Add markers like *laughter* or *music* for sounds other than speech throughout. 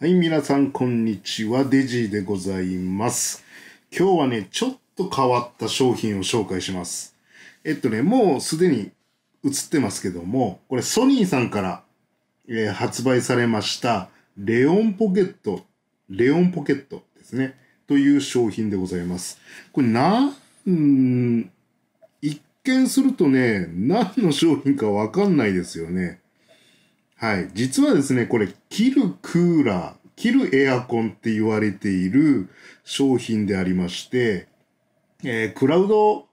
はい、皆さん、こんにちは。デジーでございます。今日はね、ちょっと変わった商品を紹介します。えっとね、もうすでに映ってますけども、これソニーさんから、えー、発売されました、レオンポケット、レオンポケットですね、という商品でございます。これな、ん一見するとね、何の商品かわかんないですよね。はい。実はですね、これ、キルクーラー、キルエアコンって言われている商品でありまして、えー、クラウド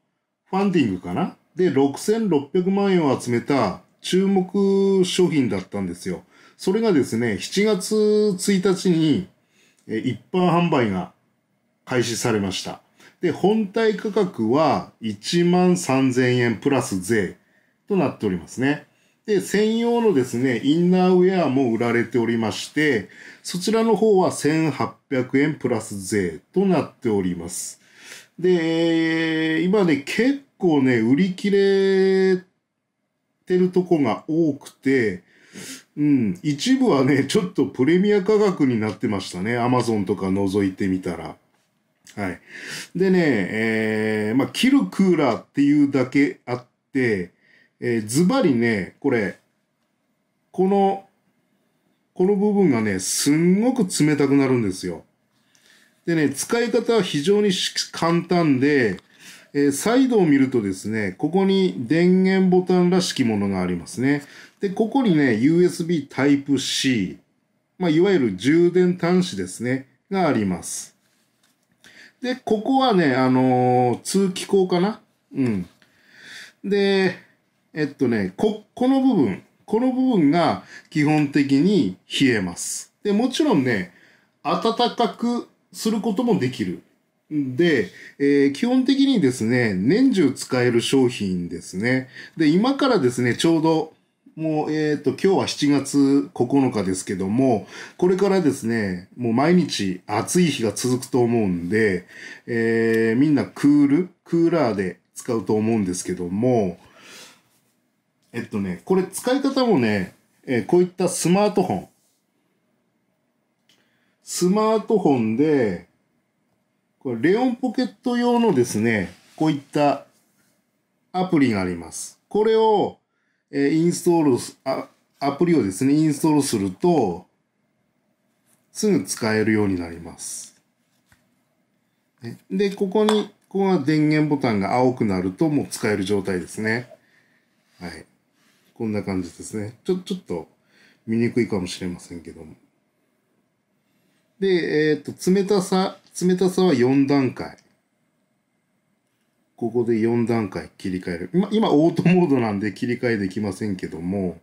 ファンディングかなで、6600万円を集めた注目商品だったんですよ。それがですね、7月1日に、え一般販売が開始されました。で、本体価格は1万3000円プラス税となっておりますね。で、専用のですね、インナーウェアも売られておりまして、そちらの方は1800円プラス税となっております。で、今ね、結構ね、売り切れてるとこが多くて、うん、一部はね、ちょっとプレミア価格になってましたね。アマゾンとか覗いてみたら。はい。でね、えー、まあ、切るクーラーっていうだけあって、えー、ズバリね、これ、この、この部分がね、すんごく冷たくなるんですよ。でね、使い方は非常に簡単で、えー、サイドを見るとですね、ここに電源ボタンらしきものがありますね。で、ここにね、USB Type-C、まあ、いわゆる充電端子ですね、があります。で、ここはね、あのー、通気口かなうん。で、えっとね、こ、この部分、この部分が基本的に冷えます。で、もちろんね、暖かくすることもできる。で、えー、基本的にですね、年中使える商品ですね。で、今からですね、ちょうど、もう、えっ、ー、と、今日は7月9日ですけども、これからですね、もう毎日暑い日が続くと思うんで、えー、みんなクール、クーラーで使うと思うんですけども、えっとね、これ使い方もね、えー、こういったスマートフォン。スマートフォンで、これレオンポケット用のですね、こういったアプリがあります。これを、えー、インストールあ、アプリをですね、インストールすると、すぐ使えるようになります。で、ここに、ここが電源ボタンが青くなるともう使える状態ですね。はい。こんな感じですね。ちょ、ちょっと見にくいかもしれませんけども。で、えっ、と、冷たさ、冷たさは4段階。ここで4段階切り替える。今、今オートモードなんで切り替えできませんけども、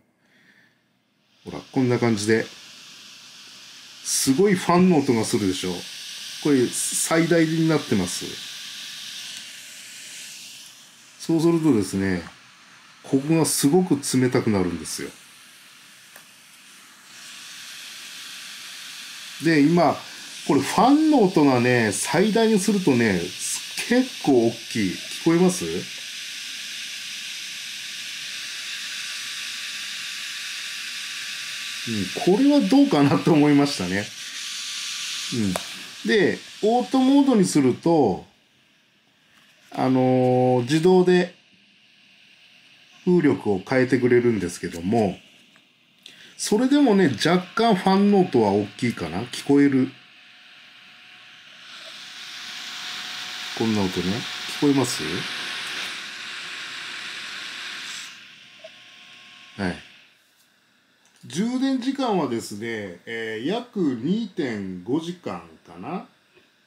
ほら、こんな感じで、すごいファンの音がするでしょ。これ、最大になってます。そうするとですね、ここがすごく冷たくなるんですよ。で、今、これファンの音がね、最大にするとね、結構大きい。聞こえますうん、これはどうかなと思いましたね。うん、で、オートモードにすると、あのー、自動で風力を変えてくれるんですけども、それでもね、若干ファンの音は大きいかな聞こえる。こんな音ね。聞こえますはい。充電時間はですね、えー、約2.5時間かな。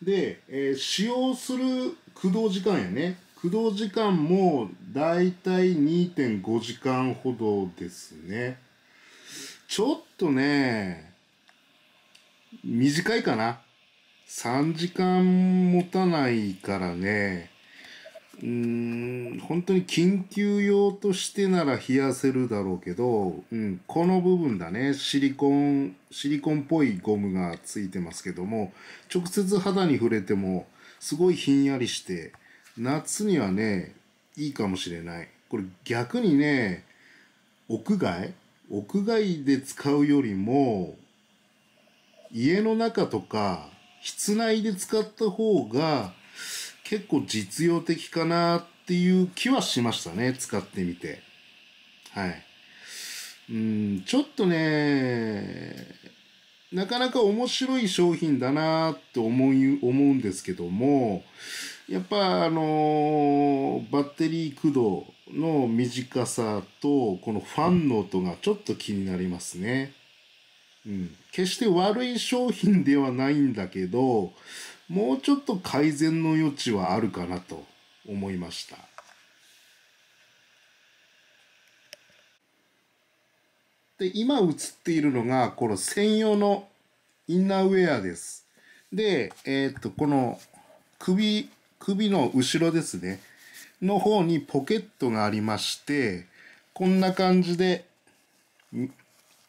で、えー、使用する駆動時間やね。駆動時間も大体2.5時間ほどですね。ちょっとね、短いかな。3時間持たないからね。うーん、本当に緊急用としてなら冷やせるだろうけど、うん、この部分だね。シリコン、シリコンっぽいゴムがついてますけども、直接肌に触れてもすごいひんやりして、夏にはね、いいかもしれない。これ逆にね、屋外屋外で使うよりも、家の中とか、室内で使った方が、結構実用的かなっていう気はしましたね。使ってみて。はい。うん、ちょっとね、なかなか面白い商品だなって思い、思うんですけどもやっぱあのバッテリー駆動の短さとこのファンの音がちょっと気になりますね。うん、決して悪い商品ではないんだけどもうちょっと改善の余地はあるかなと思いました。で今映っているのがこの専用のインナーウェアです。で、えー、っと、この首、首の後ろですね、の方にポケットがありまして、こんな感じで、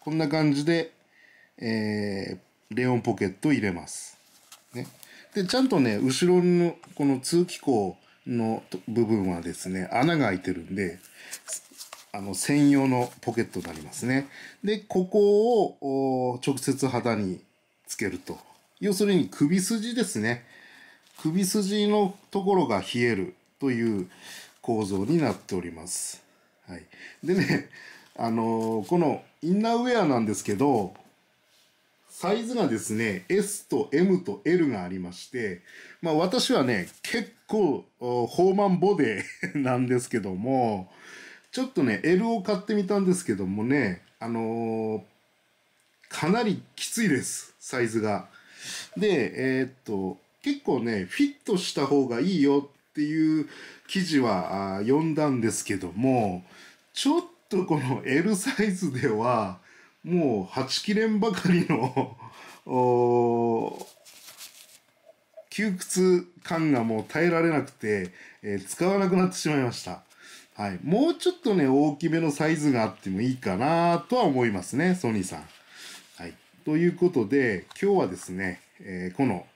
こんな感じで、えー、レオンポケット入れます。ね。で、ちゃんとね、後ろのこの通気口の部分はですね、穴が開いてるんで、あの専用のポケットになりますね。で、ここを直接肌につけると。要するに首筋ですね。首筋のところが冷えるという構造になっております。はい。でね、あのー、このインナーウェアなんですけど、サイズがですね、S と M と L がありまして、まあ私はね、結構、豊満ボデーなんですけども、ちょっとね、L を買ってみたんですけどもね、あのー、かなりきついです、サイズが。で、えー、っと、結構ね、フィットした方がいいよっていう記事は読んだんですけども、ちょっとこの L サイズでは、もう8切れんばかりの *laughs* 窮屈感がもう耐えられなくて、えー、使わなくなってしまいました。はい、もうちょっとね、大きめのサイズがあってもいいかなとは思いますね、ソニーさん。はい。ということで、今日はですね、えー、この、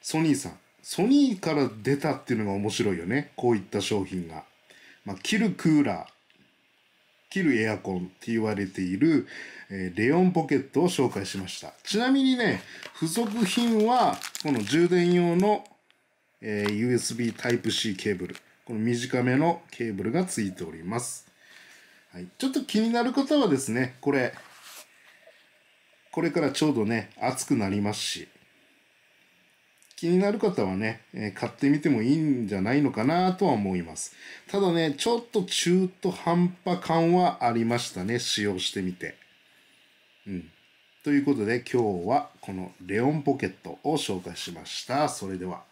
ソニーさん。ソニーから出たっていうのが面白いよね。こういった商品が。まあ、切るクーラー、切るエアコンって言われている、えー、レオンポケットを紹介しました。ちなみにね、付属品は、この充電用の、えー、USB Type-C ケーブル。この短めのケーブルがついております。はい、ちょっと気になる方はですね、これ、これからちょうどね、暑くなりますし、気になる方はね、え買ってみてもいいんじゃないのかなとは思います。ただね、ちょっと中途半端感はありましたね、使用してみて。うん。ということで今日はこのレオンポケットを紹介しました。それでは。